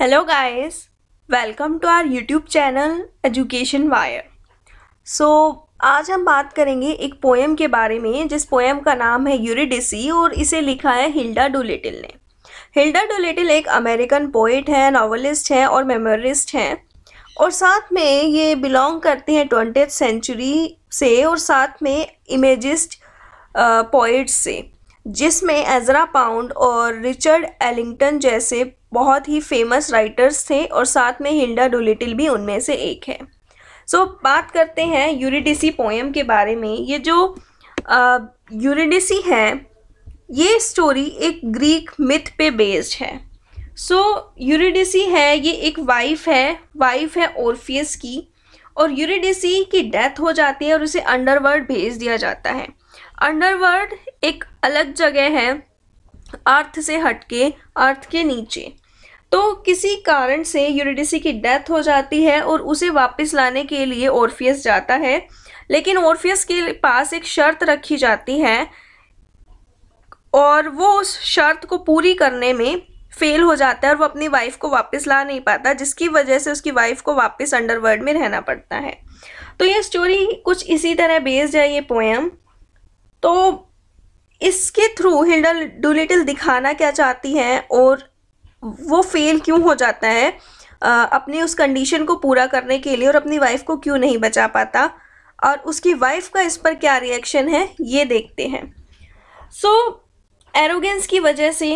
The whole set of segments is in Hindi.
Hello guys welcome to our YouTube channel education wire so आज हम बात करेंगे एक पोएम के बारे में जिस पोएम का नाम है यूरिडिसी और इसे लिखा है हिल्डा डुलेटिल ने हिल्डा डुलेटिल एक अमेरिकन पोइट है नावलिस्ट है और मेमोरिस्ट हैं और साथ में ये बिलोंग करते हैं ट्वेंटी सेंचुरी से और साथ में इमेजिस्ट पोइट्स से जिसमें एजरा पाउंड और रिचर्ड एलिंगटन जैसे बहुत ही फेमस राइटर्स थे और साथ में हिल्डा डुलिटिल भी उनमें से एक है सो so, बात करते हैं यूरिडिसी पोएम के बारे में ये जो यूरिडिसी है ये स्टोरी एक ग्रीक मिथ पे बेस्ड है सो so, यूरिडिसी है ये एक वाइफ है वाइफ है ओरफियस की और यूरिडिसी की डेथ हो जाती है और उसे अंडरवर्ल्ड भेज दिया जाता है अंडरवर्ल्ड एक अलग जगह है अर्थ से हटके अर्थ के नीचे तो किसी कारण से यूरिडिसी की डेथ हो जाती है और उसे वापस लाने के लिए ओरफियस जाता है लेकिन ओरफियस के पास एक शर्त रखी जाती है और वो उस शर्त को पूरी करने में फेल हो जाता है और वो अपनी वाइफ को वापस ला नहीं पाता जिसकी वजह से उसकी वाइफ को वापस अंडरवर्ल्ड में रहना पड़ता है तो ये स्टोरी कुछ इसी तरह बेस्ड है ये पोएम तो इसके थ्रू हिंडल डुलिटल दिखाना क्या चाहती हैं और वो फेल क्यों हो जाता है अपने अपनी उस कंडीशन को पूरा करने के लिए और अपनी वाइफ को क्यों नहीं बचा पाता और उसकी वाइफ का इस पर क्या रिएक्शन है ये देखते हैं सो so, एरोगेंस की वजह से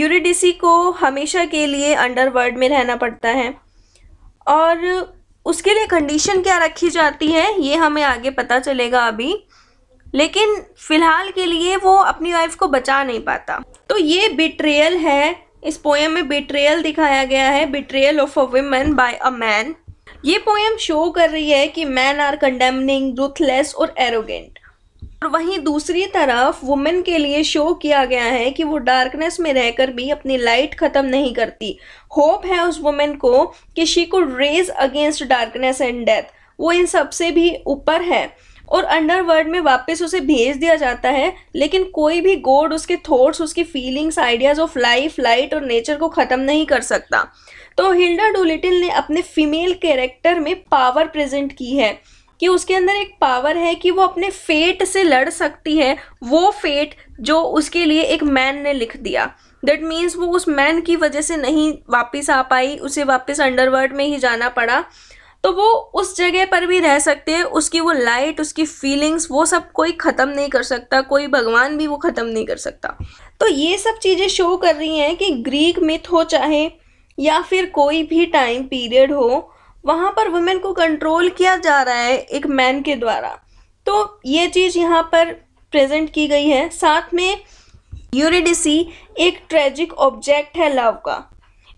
यूरिडिसी को हमेशा के लिए अंडरवर्ल्ड में रहना पड़ता है और उसके लिए कंडीशन क्या रखी जाती है ये हमें आगे पता चलेगा अभी लेकिन फिलहाल के लिए वो अपनी वाइफ को बचा नहीं पाता तो ये बिट्रेयल है इस पोएम में बिट्रेयल दिखाया गया है betrayal of a women by a man ये पोएम शो कर रही है कि मैन आर कंडेमनिंग रुथलेस और एरोगेंट और वहीं दूसरी तरफ वुमेन के लिए शो किया गया है कि वो डार्कनेस में रहकर भी अपनी लाइट ख़त्म नहीं करती होप है उस वुमेन को कि शी को rage against darkness and death वो इन सबसे भी ऊपर है और अंडरवर्ल्ड में वापस उसे भेज दिया जाता है लेकिन कोई भी गोड उसके थॉट्स उसकी feelings ideas of life light और नेचर को ख़त्म नहीं कर सकता तो हिल्डा डोलिटिल ने अपने फीमेल कैरेक्टर में पावर प्रेजेंट की है कि उसके अंदर एक पावर है कि वो अपने फेट से लड़ सकती है वो फेट जो उसके लिए एक मैन ने लिख दिया दैट मीन्स वो उस मैन की वजह से नहीं वापस आ पाई उसे वापस अंडरवर्ल्ड में ही जाना पड़ा तो वो उस जगह पर भी रह सकते हैं उसकी वो लाइट उसकी फीलिंग्स वो सब कोई ख़त्म नहीं कर सकता कोई भगवान भी वो ख़त्म नहीं कर सकता तो ये सब चीज़ें शो कर रही हैं कि ग्रीक मिथ हो चाहे या फिर कोई भी टाइम पीरियड हो वहाँ पर वुमेन को कंट्रोल किया जा रहा है एक मैन के द्वारा तो ये चीज़ यहाँ पर प्रेजेंट की गई है साथ में यूरिडिसी एक ट्रेजिक ऑब्जेक्ट है लव का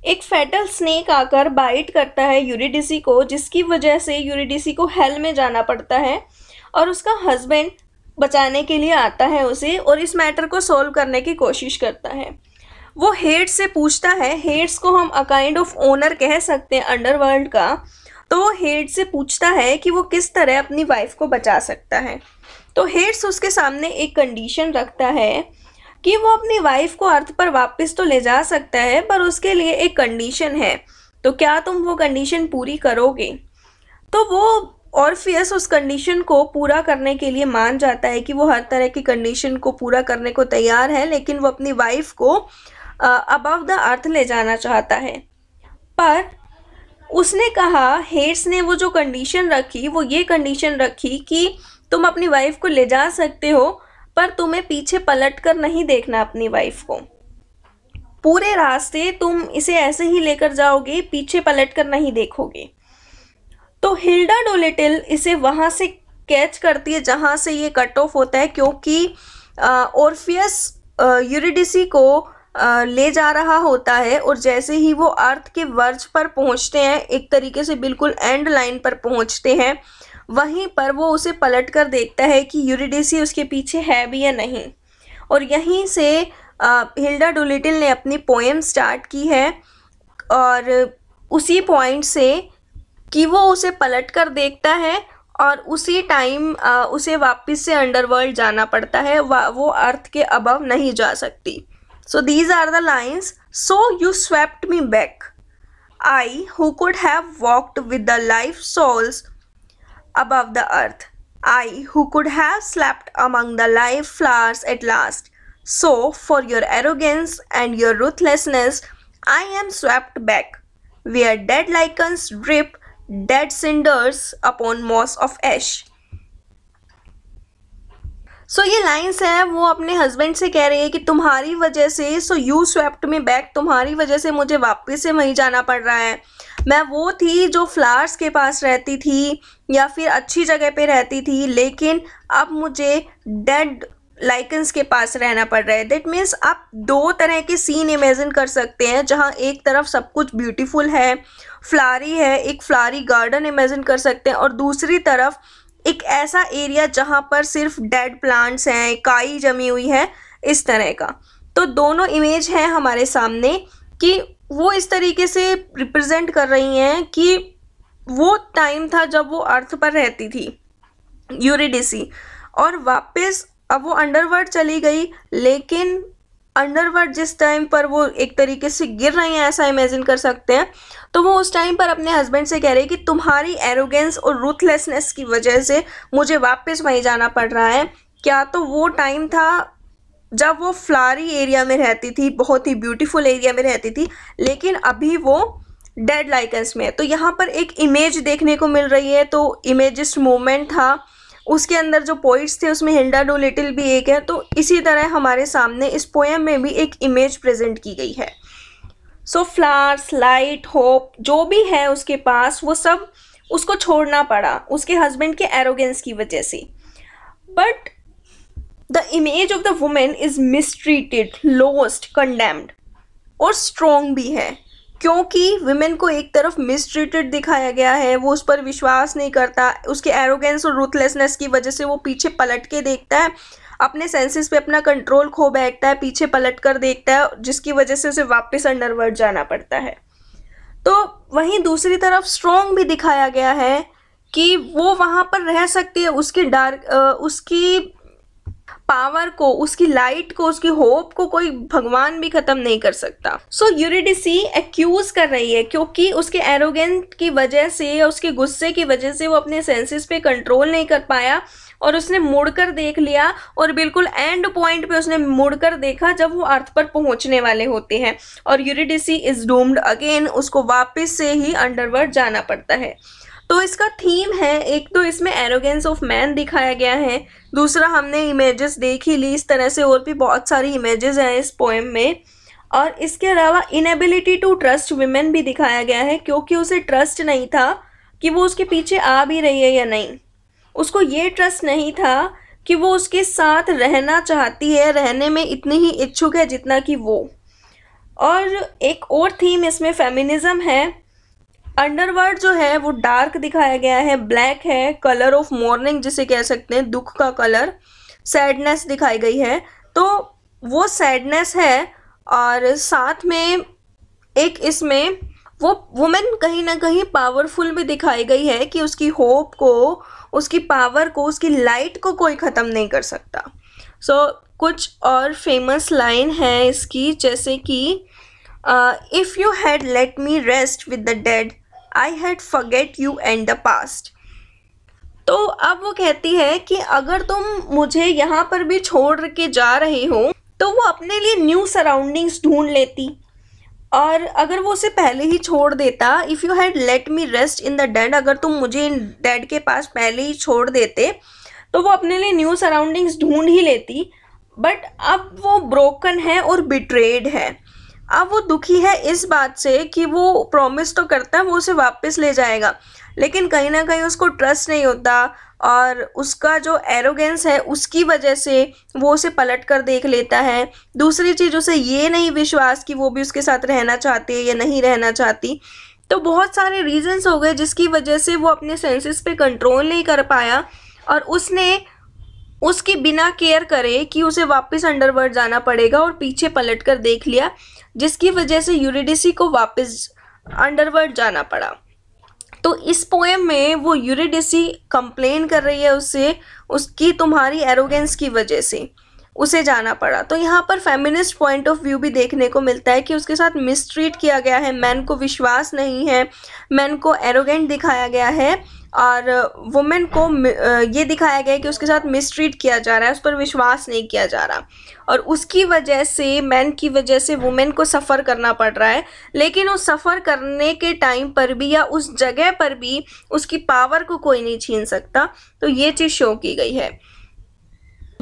एक फैटल स्नेक आकर बाइट करता है यूरिडिसी को जिसकी वजह से यूरिडिसी को हेल में जाना पड़ता है और उसका हस्बैंड बचाने के लिए आता है उसे और इस मैटर को सॉल्व करने की कोशिश करता है वो हेड्स से पूछता है हेड्स को हम अ काइंड ऑफ ओनर कह सकते हैं अंडरवर्ल्ड का तो वो हेड से पूछता है कि वो किस तरह अपनी वाइफ को बचा सकता है तो हेड्स उसके सामने एक कंडीशन रखता है कि वो अपनी वाइफ को अर्थ पर वापस तो ले जा सकता है पर उसके लिए एक कंडीशन है तो क्या तुम वो कंडीशन पूरी करोगे तो वो और फियस उस कंडीशन को पूरा करने के लिए मान जाता है कि वो हर तरह की कंडीशन को पूरा करने को तैयार है लेकिन वो अपनी वाइफ को अबव द अर्थ ले जाना चाहता है पर उसने कहा हेड्स ने वो जो कंडीशन रखी वो ये कंडीशन रखी कि तुम अपनी वाइफ को ले जा सकते हो पर तुम्हें पीछे पलट कर नहीं देखना अपनी वाइफ को पूरे रास्ते तुम इसे ऐसे ही लेकर जाओगे पीछे पलट कर नहीं देखोगे तो हिल्डा डोलेटिल इसे वहाँ से कैच करती है जहाँ से ये कट ऑफ होता है क्योंकि ओरफियस यूरिडिसी को आ, ले जा रहा होता है और जैसे ही वो अर्थ के वर्ज पर पहुँचते हैं एक तरीके से बिल्कुल एंड लाइन पर पहुँचते हैं वहीं पर वो उसे पलट कर देखता है कि यूरिडेसी उसके पीछे है भी या नहीं और यहीं से हिल्डा डोलिटिल ने अपनी पोएम स्टार्ट की है और उसी पॉइंट से कि वो उसे पलट कर देखता है और उसी टाइम उसे वापस से अंडरवर्ल्ड जाना पड़ता है वो अर्थ के अबव नहीं जा सकती so these are the lines so you swept me back I who could have walked with the live souls above the earth. I, who could have slept among the live flowers at last. So, for your arrogance and your ruthlessness, I am swept back, where dead lichens drip dead cinders upon moss of ash. So so, ये लाइन्स हैं वो अपने हस्बैंड से कह रही है कि तुम्हारी वजह से so you swept me back तुम्हारी वजह से मुझे वापस से वहीं जाना पड़ रहा है मैं वो थी जो फ्लावर्स के पास रहती थी या फिर अच्छी जगह पे रहती थी लेकिन अब मुझे डेड लाइकन्स के पास रहना पड़ रहा है दैट मीन्स आप दो तरह के सीन इमेजिन कर सकते हैं जहाँ एक तरफ सब कुछ ब्यूटीफुल है फ्लारी है एक फ्लारी गार्डन इमेजिन कर सकते हैं और दूसरी तरफ एक ऐसा एरिया जहाँ पर सिर्फ डेड प्लांट्स हैं काई जमी हुई है इस तरह का तो दोनों इमेज हैं हमारे सामने कि वो इस तरीके से रिप्रेजेंट कर रही हैं कि वो टाइम था जब वो अर्थ पर रहती थी यूरिडिसी और वापस अब वो अंडरवर्ल्ड चली गई लेकिन अंडरवर्ल्ड जिस टाइम पर वो एक तरीके से गिर रही हैं ऐसा इमेजिन कर सकते हैं तो वो उस टाइम पर अपने हस्बैंड से कह रही कि तुम्हारी एरोगेंस और रूथलेसनेस की वजह से मुझे वापस वहीं जाना पड़ रहा है क्या तो वो टाइम था जब वो फ्लारी एरिया में रहती थी बहुत ही ब्यूटीफुल एरिया में रहती थी लेकिन अभी वो डेड लाइकन्स में है तो यहाँ पर एक इमेज देखने को मिल रही है तो इमेजिस्ट मोमेंट था उसके अंदर जो पोइट्स थे उसमें हिल्डा डो लिटिल भी एक है तो इसी तरह हमारे सामने इस पोएम में भी एक इमेज प्रेजेंट की गई है सो फ्लावर्स लाइट होप जो भी है उसके पास वो सब उसको छोड़ना पड़ा उसके हस्बैंड के एरोगेंस की वजह से but The image of the woman is mistreated, lost, condemned और strong भी है क्योंकि वुमेन को एक तरफ मिसट्रीटेड दिखाया गया है वो उस पर विश्वास नहीं करता उसके एरोगेंस और रूथलेसनेस की वजह से वो पीछे पलट के देखता है अपने सेंसेस पे अपना कंट्रोल खो बैठता है पीछे पलट कर देखता है जिसकी वजह से उसे वापस अंडरवर्ल्ड जाना पड़ता है तो वहीं दूसरी तरफ स्ट्रोंग भी दिखाया गया है कि वो वहाँ पर रह सकती है उसकी डार्क उसकी पावर को उसकी लाइट को उसकी होप को कोई भगवान भी खत्म नहीं कर सकता सो so, यूरिडिसी एक्यूज कर रही है क्योंकि उसके एरोगेंट की वजह से उसके गुस्से की वजह से वो अपने सेंसेस पे कंट्रोल नहीं कर पाया और उसने मुड़कर देख लिया और बिल्कुल एंड पॉइंट पे उसने मुड़कर देखा जब वो अर्थ पर पहुंचने वाले होते हैं और यूरिडिसी इज डूम्ड अगेन उसको वापस से ही अंडरवर्ड जाना पड़ता है तो इसका थीम है एक तो इसमें एरोगेंस ऑफ मैन दिखाया गया है दूसरा हमने इमेजेस देख ही ली इस तरह से और भी बहुत सारी इमेजेस हैं इस पोएम में और इसके अलावा इनएबिलिटी टू ट्रस्ट वीमेन भी दिखाया गया है क्योंकि उसे ट्रस्ट नहीं था कि वो उसके पीछे आ भी रही है या नहीं उसको ये ट्रस्ट नहीं था कि वो उसके साथ रहना चाहती है रहने में इतनी ही इच्छुक है जितना कि वो और एक और थीम इसमें फेमिनिज़म है अंडरवर्ल्ड जो है वो डार्क दिखाया गया है ब्लैक है कलर ऑफ मॉर्निंग जिसे कह सकते हैं दुख का कलर सैडनेस दिखाई गई है तो वो सैडनेस है और साथ में एक इसमें वो वुमेन कहीं ना कहीं पावरफुल भी दिखाई गई है कि उसकी होप को उसकी पावर को उसकी लाइट को कोई ख़त्म नहीं कर सकता सो so, कुछ और फेमस लाइन है इसकी जैसे कि if you had let me rest with the dead I had forget you and the past तो अब वो कहती है कि अगर तुम मुझे यहाँ पर भी छोड़ के जा रहे हो तो वो अपने लिए न्यू सराउंडिंग्स ढूंढ लेती और अगर वो उसे पहले ही छोड़ देता if you had let me rest in the dead अगर तुम मुझे इन डेड के पास पहले ही छोड़ देते तो वो अपने लिए न्यू सराउंडिंग्स ढूंढ ही लेती बट अब वो ब्रोकन है और बिट्रेड है अब वो दुखी है इस बात से कि वो प्रॉमिस तो करता है वो उसे वापस ले जाएगा लेकिन कहीं ना कहीं उसको ट्रस्ट नहीं होता और उसका जो एरोगेंस है उसकी वजह से वो उसे पलट कर देख लेता है दूसरी चीज़ उसे ये नहीं विश्वास कि वो भी उसके साथ रहना चाहती है या नहीं रहना चाहती तो बहुत सारे रीजंस हो गए जिसकी वजह से वो अपने सेंसेस पे कंट्रोल नहीं कर पाया और उसने उसके बिना केयर करे कि उसे वापस अंडरवर्ल्ड जाना पड़ेगा और पीछे पलट कर देख लिया जिसकी वजह से यूरिडिसी को वापस अंडरवर्ल्ड जाना पड़ा तो इस पोएम में वो यूरिडिसी कंप्लेन कर रही है उससे उसकी तुम्हारी एरोगेंस की वजह से उसे जाना पड़ा तो यहाँ पर फेमिनिस्ट पॉइंट ऑफ व्यू भी देखने को मिलता है कि उसके साथ मिसट्रीट किया गया है मैन को विश्वास नहीं है मैन को एरोगेंट दिखाया गया है और वुमेन को ये दिखाया गया है कि उसके साथ मिसट्रीट किया जा रहा है उस पर विश्वास नहीं किया जा रहा और उसकी वजह से मैन की वजह से वुमेन को सफ़र करना पड़ रहा है लेकिन उस सफ़र करने के टाइम पर भी या उस जगह पर भी उसकी पावर को कोई नहीं छीन सकता तो ये चीज़ शो की गई है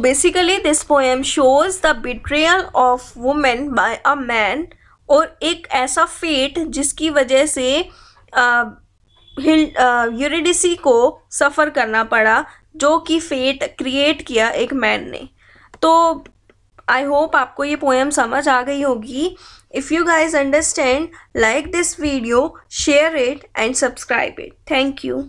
basically this poem shows the betrayal of women by a man और एक ऐसा फेट जिसकी वजह से आ, हिल यूरिडिसी को सफ़र करना पड़ा जो कि फेट क्रिएट किया एक मैन ने तो आई होप आपको ये पोएम समझ आ गई होगी if you guys understand like this video share it and subscribe it thank you